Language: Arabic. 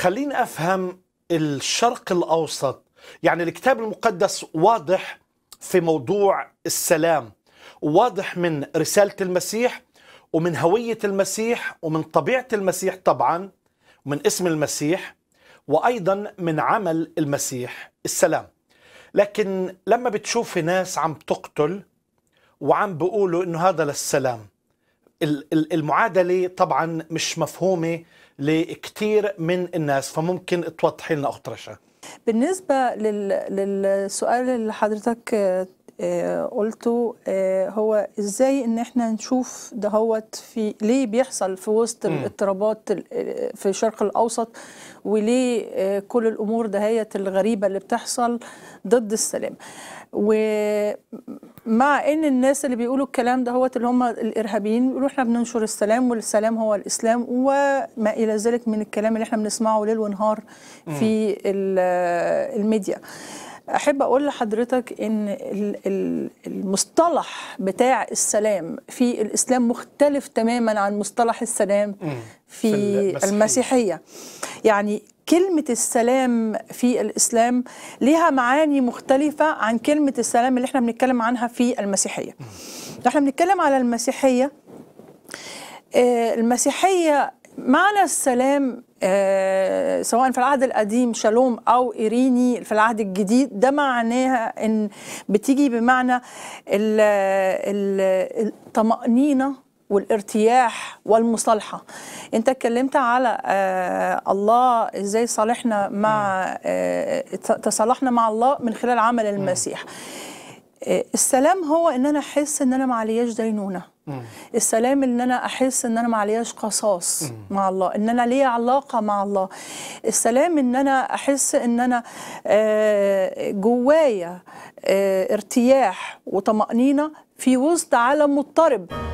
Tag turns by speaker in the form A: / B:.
A: خليني افهم الشرق الاوسط يعني الكتاب المقدس واضح في موضوع السلام واضح من رساله المسيح ومن هويه المسيح ومن طبيعه المسيح طبعا ومن اسم المسيح وايضا من عمل المسيح السلام لكن لما بتشوف ناس عم تقتل وعم بيقولوا انه هذا للسلام المعادله طبعا مش مفهومه لكثير من الناس فممكن توضحي لنا اخت رشا
B: بالنسبه للسؤال اللي حضرتك آه، قلته آه، هو ازاي ان احنا نشوف دهوت في ليه بيحصل في وسط الاضطرابات آه، في الشرق الاوسط وليه كل الامور دهيت الغريبه اللي بتحصل ضد السلام ومع ان الناس اللي بيقولوا الكلام دهوت اللي هم الارهابيين بيقولوا احنا بننشر السلام والسلام هو الاسلام وما الى ذلك من الكلام اللي احنا بنسمعه ليل ونهار في الميديا احب اقول لحضرتك ان المصطلح بتاع السلام في الاسلام مختلف تماما عن مصطلح السلام في المسيحيه يعني كلمة السلام في الإسلام ليها معاني مختلفة عن كلمة السلام اللي احنا بنتكلم عنها في المسيحية احنا بنتكلم على المسيحية آه، المسيحية معنى السلام آه، سواء في العهد القديم شالوم او ايريني في العهد الجديد ده معناها ان بتيجي بمعنى الطمانينه والارتياح والمصالحه انت اتكلمت على آه الله ازاي صالحنا مع آه تصالحنا مع الله من خلال عمل المسيح آه، السلام هو ان انا احس ان انا ما علياش دينونه مم. السلام ان انا احس ان انا ما علياش قصاص مم. مع الله ان انا ليا علاقه مع الله السلام ان انا احس ان انا آه، جوايا آه، ارتياح وطمانينه في وسط عالم مضطرب